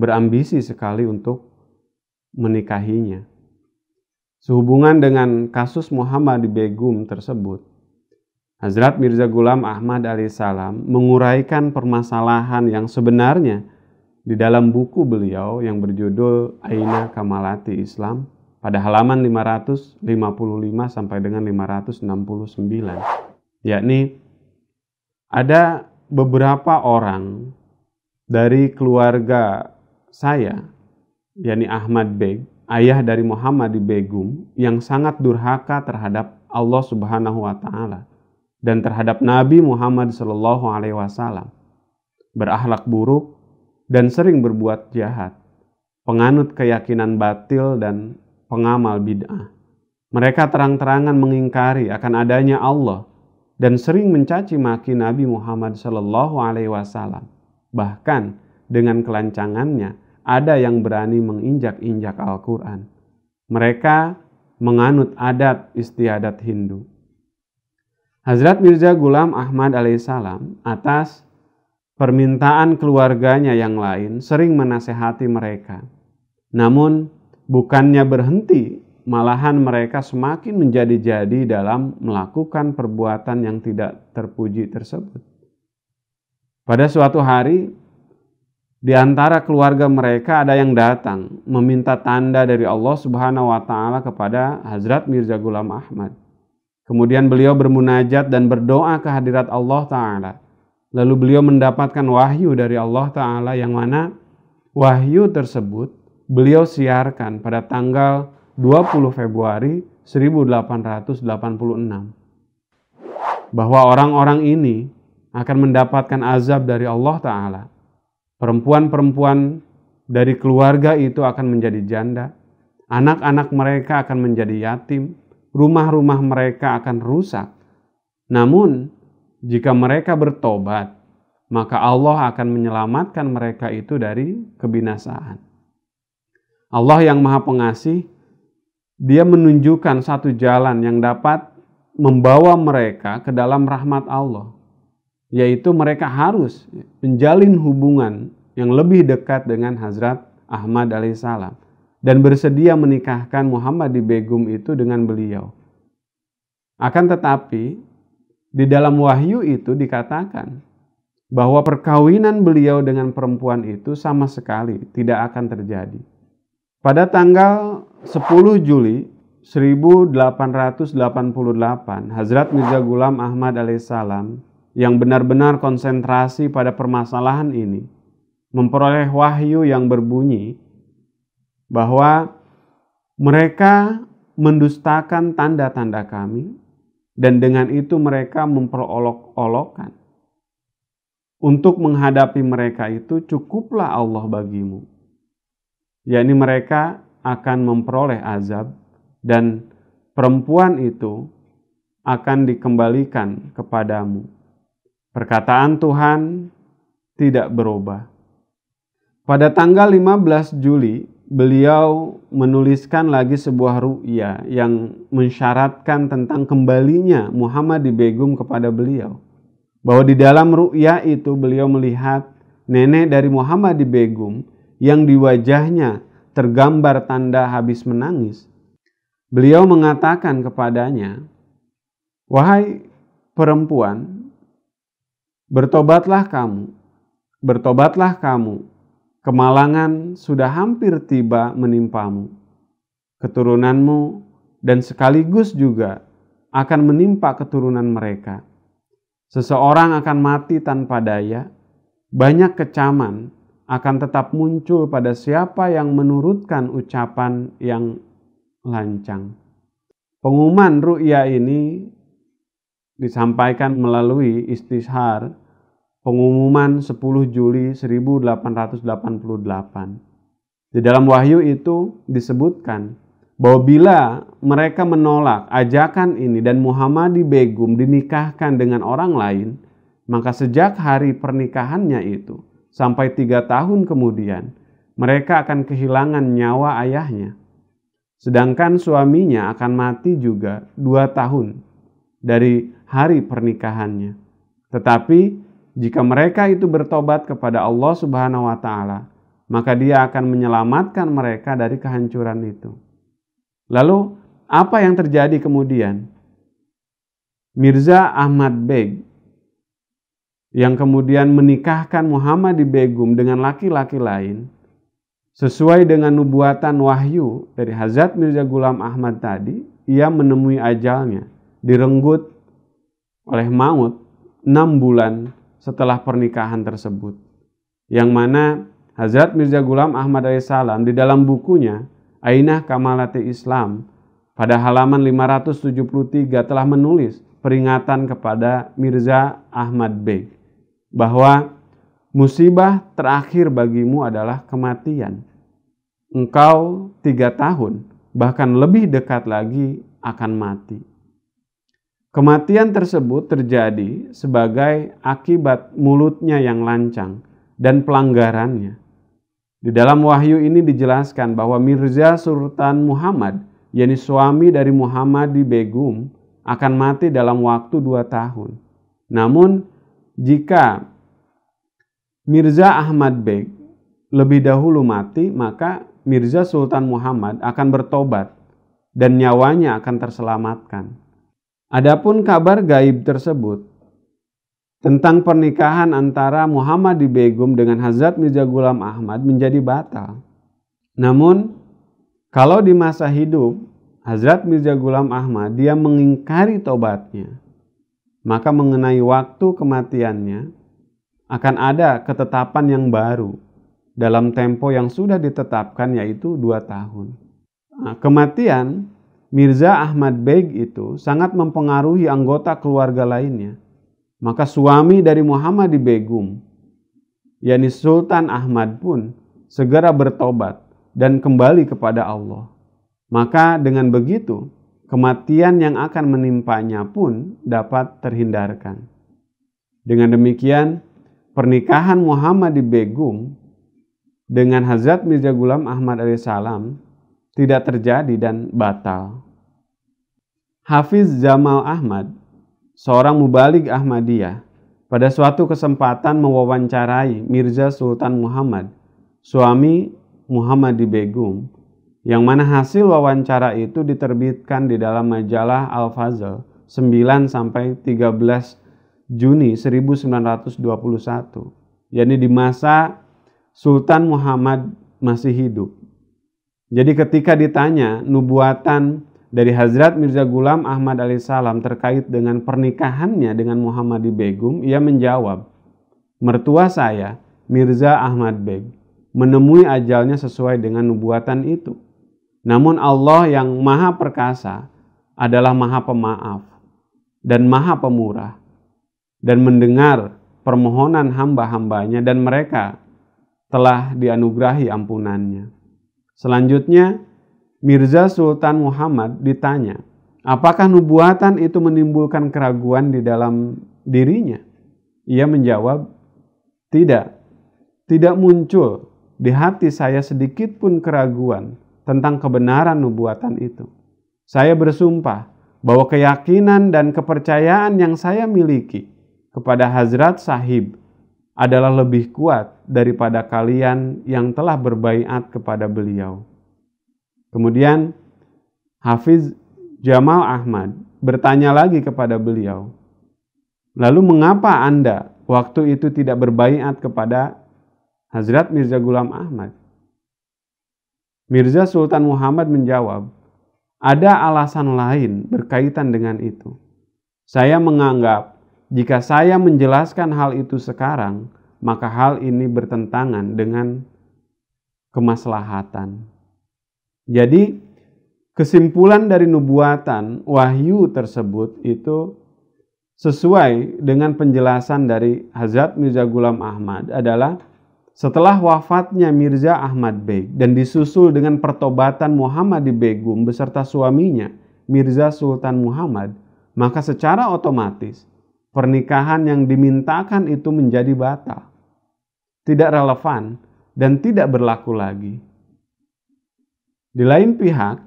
berambisi sekali untuk menikahinya. Sehubungan dengan kasus Muhammad di Begum tersebut, Hazrat Mirza Gulam Ahmad alaihissalam menguraikan permasalahan yang sebenarnya di dalam buku beliau yang berjudul Aina Kamalati Islam pada halaman 555 sampai dengan 569 yakni ada beberapa orang dari keluarga saya, yakni Ahmad Beg, ayah dari Muhammad Begum, yang sangat durhaka terhadap Allah Subhanahu wa Ta'ala dan terhadap Nabi Muhammad SAW Alaihi Wasallam, berakhlak buruk dan sering berbuat jahat, penganut keyakinan batil dan pengamal bid'ah. Mereka terang-terangan mengingkari akan adanya Allah dan sering mencaci maki Nabi Muhammad SAW Alaihi Wasallam. Bahkan dengan kelancangannya, ada yang berani menginjak-injak Al-Quran. Mereka menganut adat istiadat Hindu. Hazrat Mirza Gulam Ahmad alaihissalam atas permintaan keluarganya yang lain sering menasehati mereka. Namun bukannya berhenti, malahan mereka semakin menjadi-jadi dalam melakukan perbuatan yang tidak terpuji tersebut. Pada suatu hari, di antara keluarga mereka ada yang datang meminta tanda dari Allah Subhanahu wa taala kepada Hazrat Mirza Ghulam Ahmad. Kemudian beliau bermunajat dan berdoa ke hadirat Allah taala. Lalu beliau mendapatkan wahyu dari Allah taala yang mana wahyu tersebut beliau siarkan pada tanggal 20 Februari 1886 bahwa orang-orang ini akan mendapatkan azab dari Allah taala Perempuan-perempuan dari keluarga itu akan menjadi janda, anak-anak mereka akan menjadi yatim, rumah-rumah mereka akan rusak. Namun, jika mereka bertobat, maka Allah akan menyelamatkan mereka itu dari kebinasaan. Allah yang Maha Pengasih, Dia menunjukkan satu jalan yang dapat membawa mereka ke dalam rahmat Allah yaitu mereka harus menjalin hubungan yang lebih dekat dengan Hazrat Ahmad alaihissalam dan bersedia menikahkan Muhammad di Begum itu dengan beliau. Akan tetapi di dalam wahyu itu dikatakan bahwa perkawinan beliau dengan perempuan itu sama sekali tidak akan terjadi. Pada tanggal 10 Juli 1888, Hazrat Mirza Gulam Ahmad alaihissalam yang benar-benar konsentrasi pada permasalahan ini, memperoleh wahyu yang berbunyi bahwa mereka mendustakan tanda-tanda kami, dan dengan itu mereka memperolok-olokkan. Untuk menghadapi mereka itu cukuplah Allah bagimu, yakni mereka akan memperoleh azab, dan perempuan itu akan dikembalikan kepadamu Perkataan Tuhan tidak berubah. Pada tanggal 15 Juli, beliau menuliskan lagi sebuah ru'ya yang mensyaratkan tentang kembalinya Muhammad di Begum kepada beliau. Bahwa di dalam ru'ya itu beliau melihat nenek dari Muhammad di Begum yang di wajahnya tergambar tanda habis menangis. Beliau mengatakan kepadanya, "Wahai perempuan, Bertobatlah kamu, bertobatlah kamu, kemalangan sudah hampir tiba menimpamu. Keturunanmu dan sekaligus juga akan menimpa keturunan mereka. Seseorang akan mati tanpa daya, banyak kecaman akan tetap muncul pada siapa yang menurutkan ucapan yang lancang. Pengumuman ru'ya ini disampaikan melalui istishar pengumuman 10 Juli 1888. Di dalam wahyu itu disebutkan bahwa bila mereka menolak ajakan ini dan Muhammadi Begum dinikahkan dengan orang lain, maka sejak hari pernikahannya itu sampai tiga tahun kemudian, mereka akan kehilangan nyawa ayahnya. Sedangkan suaminya akan mati juga dua tahun dari hari pernikahannya. Tetapi jika mereka itu bertobat kepada Allah Subhanahu wa taala, maka Dia akan menyelamatkan mereka dari kehancuran itu. Lalu apa yang terjadi kemudian? Mirza Ahmad Beg yang kemudian menikahkan Muhammad di Begum dengan laki-laki lain sesuai dengan nubuatan wahyu dari Hazrat Mirza Gulam Ahmad tadi, ia menemui ajalnya direnggut oleh maut enam bulan setelah pernikahan tersebut. Yang mana Hazrat Mirza Gulam Ahmad Ali di dalam bukunya Ainah Kamalati Islam pada halaman 573 telah menulis peringatan kepada Mirza Ahmad Beg bahwa musibah terakhir bagimu adalah kematian. Engkau tiga tahun bahkan lebih dekat lagi akan mati. Kematian tersebut terjadi sebagai akibat mulutnya yang lancang dan pelanggarannya. Di dalam wahyu ini dijelaskan bahwa Mirza Sultan Muhammad, yakni suami dari Muhammad di Begum, akan mati dalam waktu dua tahun. Namun, jika Mirza Ahmad Beg lebih dahulu mati, maka Mirza Sultan Muhammad akan bertobat dan nyawanya akan terselamatkan. Adapun kabar gaib tersebut tentang pernikahan antara Muhammad di Begum dengan Hazrat Mirza Gulam Ahmad menjadi batal. Namun, kalau di masa hidup Hazrat Mirza Gulam Ahmad dia mengingkari tobatnya, maka mengenai waktu kematiannya akan ada ketetapan yang baru dalam tempo yang sudah ditetapkan yaitu dua tahun. Nah, kematian Mirza Ahmad Beg itu sangat mempengaruhi anggota keluarga lainnya. Maka suami dari Muhammad Begum, yakni Sultan Ahmad pun segera bertobat dan kembali kepada Allah. Maka dengan begitu, kematian yang akan menimpanya pun dapat terhindarkan. Dengan demikian, pernikahan Muhammad Begum dengan Hazrat Mirza Gulam Ahmad alaihissalam tidak terjadi dan batal. Hafiz Jamal Ahmad, seorang mubalik Ahmadiyah, pada suatu kesempatan mewawancarai Mirza Sultan Muhammad, suami Muhammad di Begum, yang mana hasil wawancara itu diterbitkan di dalam majalah Al-Fazl 9 sampai 13 Juni 1921, yakni di masa Sultan Muhammad masih hidup. Jadi ketika ditanya nubuatan dari Hazrat Mirza Gulam Ahmad alaihissalam terkait dengan pernikahannya dengan Muhammadi Begum, ia menjawab, mertua saya Mirza Ahmad Beg menemui ajalnya sesuai dengan nubuatan itu. Namun Allah yang maha perkasa adalah maha pemaaf dan maha pemurah dan mendengar permohonan hamba-hambanya dan mereka telah dianugerahi ampunannya. Selanjutnya, Mirza Sultan Muhammad ditanya, apakah nubuatan itu menimbulkan keraguan di dalam dirinya? Ia menjawab, tidak. Tidak muncul di hati saya sedikit pun keraguan tentang kebenaran nubuatan itu. Saya bersumpah bahwa keyakinan dan kepercayaan yang saya miliki kepada Hazrat Sahib adalah lebih kuat daripada kalian yang telah berbaiat kepada beliau. Kemudian Hafiz Jamal Ahmad bertanya lagi kepada beliau, "Lalu mengapa Anda waktu itu tidak berbaiat kepada Hazrat Mirza Gulam Ahmad?" Mirza Sultan Muhammad menjawab, "Ada alasan lain berkaitan dengan itu. Saya menganggap jika saya menjelaskan hal itu sekarang, maka hal ini bertentangan dengan kemaslahatan. Jadi, kesimpulan dari nubuatan wahyu tersebut itu sesuai dengan penjelasan dari Hazrat Mirza Gulam Ahmad adalah setelah wafatnya Mirza Ahmad Beg dan disusul dengan pertobatan Muhammad di Begum beserta suaminya Mirza Sultan Muhammad, maka secara otomatis pernikahan yang dimintakan itu menjadi batal, tidak relevan, dan tidak berlaku lagi. Di lain pihak,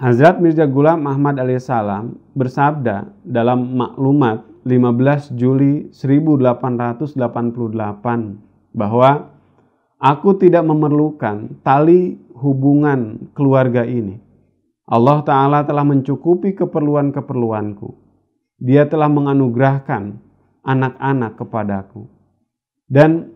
Hazrat Mirza Ghulam Ahmad alaihissalam bersabda dalam maklumat 15 Juli 1888 bahwa aku tidak memerlukan tali hubungan keluarga ini. Allah Ta'ala telah mencukupi keperluan-keperluanku dia telah menganugerahkan anak-anak kepadaku. Dan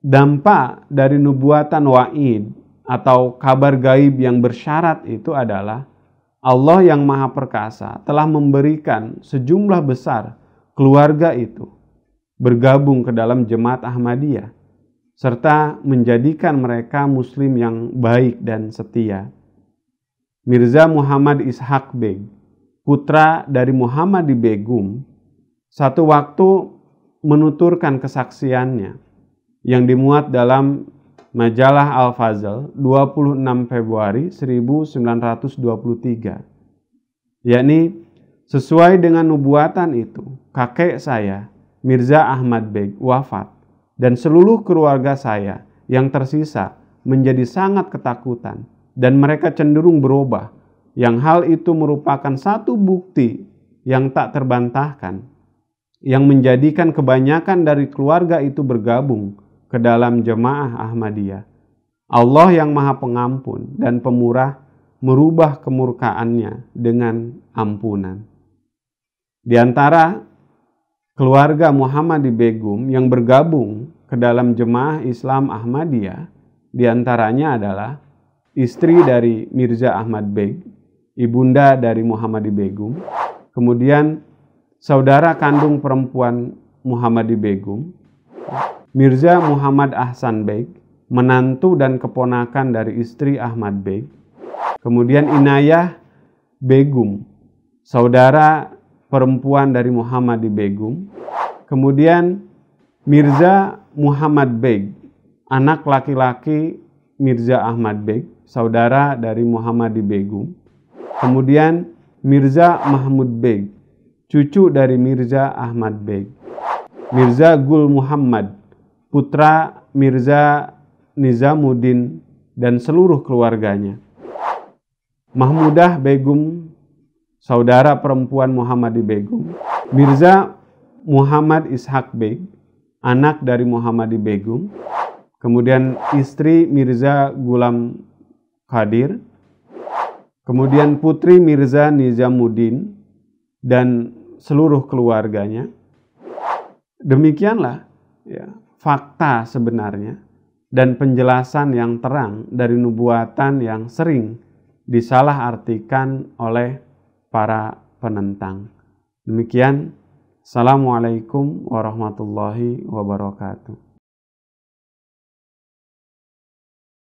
dampak dari nubuatan wa'id atau kabar gaib yang bersyarat itu adalah Allah yang maha perkasa telah memberikan sejumlah besar keluarga itu bergabung ke dalam jemaat Ahmadiyah serta menjadikan mereka muslim yang baik dan setia. Mirza Muhammad Ishaq Beg putra dari Muhammad di Begum, satu waktu menuturkan kesaksiannya yang dimuat dalam majalah Al-Fazl 26 Februari 1923. Yakni sesuai dengan nubuatan itu, kakek saya Mirza Ahmad Beg wafat dan seluruh keluarga saya yang tersisa menjadi sangat ketakutan dan mereka cenderung berubah yang hal itu merupakan satu bukti yang tak terbantahkan, yang menjadikan kebanyakan dari keluarga itu bergabung ke dalam jemaah Ahmadiyah. Allah yang Maha Pengampun dan Pemurah merubah kemurkaannya dengan ampunan. Di antara keluarga Muhammad di Begum yang bergabung ke dalam jemaah Islam Ahmadiyah, di antaranya adalah istri dari Mirza Ahmad Beg ibunda dari Muhammad Begum, kemudian saudara kandung perempuan Muhammad Begum, Mirza Muhammad Ahsan Beg, menantu dan keponakan dari istri Ahmad Beg, kemudian Inayah Begum, saudara perempuan dari Muhammad Begum, kemudian Mirza Muhammad Beg, anak laki-laki Mirza Ahmad Beg, saudara dari Muhammad Begum, Kemudian Mirza Mahmud Beg, cucu dari Mirza Ahmad Beg. Mirza Gul Muhammad, putra Mirza Nizamuddin dan seluruh keluarganya. Mahmudah Begum, saudara perempuan Muhammad Begum. Mirza Muhammad Ishak Beg, anak dari Muhammad Begum. Kemudian istri Mirza Gulam Kadir, Kemudian putri Mirza Nizamuddin dan seluruh keluarganya. Demikianlah ya, fakta sebenarnya dan penjelasan yang terang dari nubuatan yang sering disalahartikan oleh para penentang. Demikian, Assalamualaikum warahmatullahi wabarakatuh.